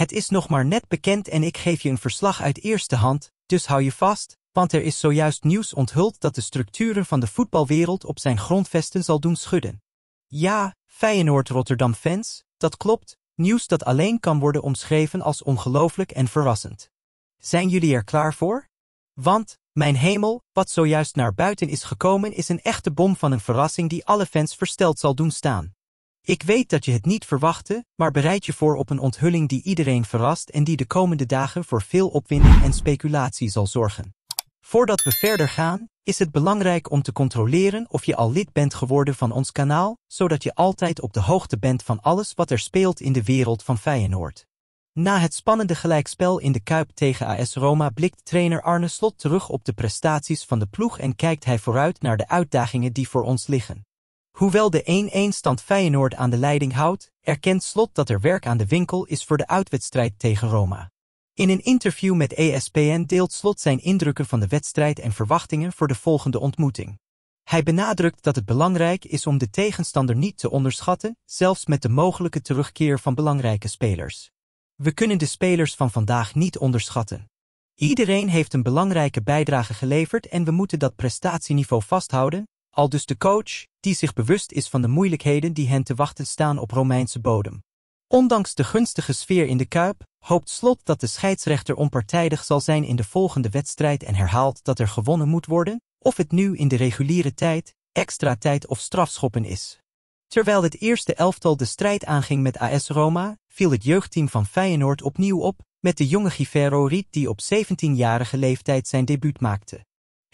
Het is nog maar net bekend en ik geef je een verslag uit eerste hand, dus hou je vast, want er is zojuist nieuws onthuld dat de structuren van de voetbalwereld op zijn grondvesten zal doen schudden. Ja, Feyenoord Rotterdam fans, dat klopt, nieuws dat alleen kan worden omschreven als ongelooflijk en verrassend. Zijn jullie er klaar voor? Want, mijn hemel, wat zojuist naar buiten is gekomen is een echte bom van een verrassing die alle fans versteld zal doen staan. Ik weet dat je het niet verwachtte, maar bereid je voor op een onthulling die iedereen verrast en die de komende dagen voor veel opwinding en speculatie zal zorgen. Voordat we verder gaan, is het belangrijk om te controleren of je al lid bent geworden van ons kanaal, zodat je altijd op de hoogte bent van alles wat er speelt in de wereld van Feyenoord. Na het spannende gelijkspel in de Kuip tegen AS Roma blikt trainer Arne Slot terug op de prestaties van de ploeg en kijkt hij vooruit naar de uitdagingen die voor ons liggen. Hoewel de 1-1 stand Feyenoord aan de leiding houdt, erkent Slot dat er werk aan de winkel is voor de uitwedstrijd tegen Roma. In een interview met ESPN deelt Slot zijn indrukken van de wedstrijd en verwachtingen voor de volgende ontmoeting. Hij benadrukt dat het belangrijk is om de tegenstander niet te onderschatten, zelfs met de mogelijke terugkeer van belangrijke spelers. We kunnen de spelers van vandaag niet onderschatten. Iedereen heeft een belangrijke bijdrage geleverd en we moeten dat prestatieniveau vasthouden, al dus de coach, die zich bewust is van de moeilijkheden die hen te wachten staan op Romeinse bodem. Ondanks de gunstige sfeer in de Kuip hoopt Slot dat de scheidsrechter onpartijdig zal zijn in de volgende wedstrijd en herhaalt dat er gewonnen moet worden, of het nu in de reguliere tijd, extra tijd of strafschoppen is. Terwijl het eerste elftal de strijd aanging met AS Roma, viel het jeugdteam van Feyenoord opnieuw op met de jonge Givero Riet die op 17-jarige leeftijd zijn debuut maakte.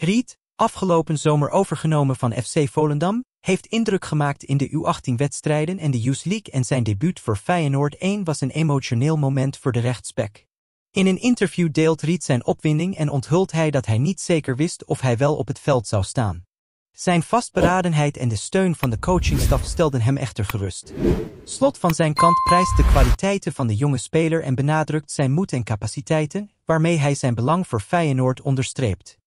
Riet, afgelopen zomer overgenomen van FC Volendam, heeft indruk gemaakt in de U18-wedstrijden en de Youth League en zijn debuut voor Feyenoord 1 was een emotioneel moment voor de rechtsback. In een interview deelt Riet zijn opwinding en onthult hij dat hij niet zeker wist of hij wel op het veld zou staan. Zijn vastberadenheid en de steun van de coachingstaf stelden hem echter gerust. Slot van zijn kant prijst de kwaliteiten van de jonge speler en benadrukt zijn moed en capaciteiten, waarmee hij zijn belang voor Feyenoord onderstreept.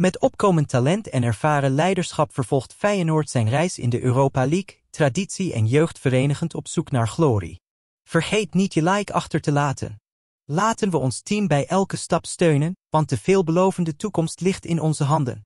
Met opkomend talent en ervaren leiderschap vervolgt Feyenoord zijn reis in de Europa League, traditie en jeugd verenigend op zoek naar glorie. Vergeet niet je like achter te laten. Laten we ons team bij elke stap steunen, want de veelbelovende toekomst ligt in onze handen.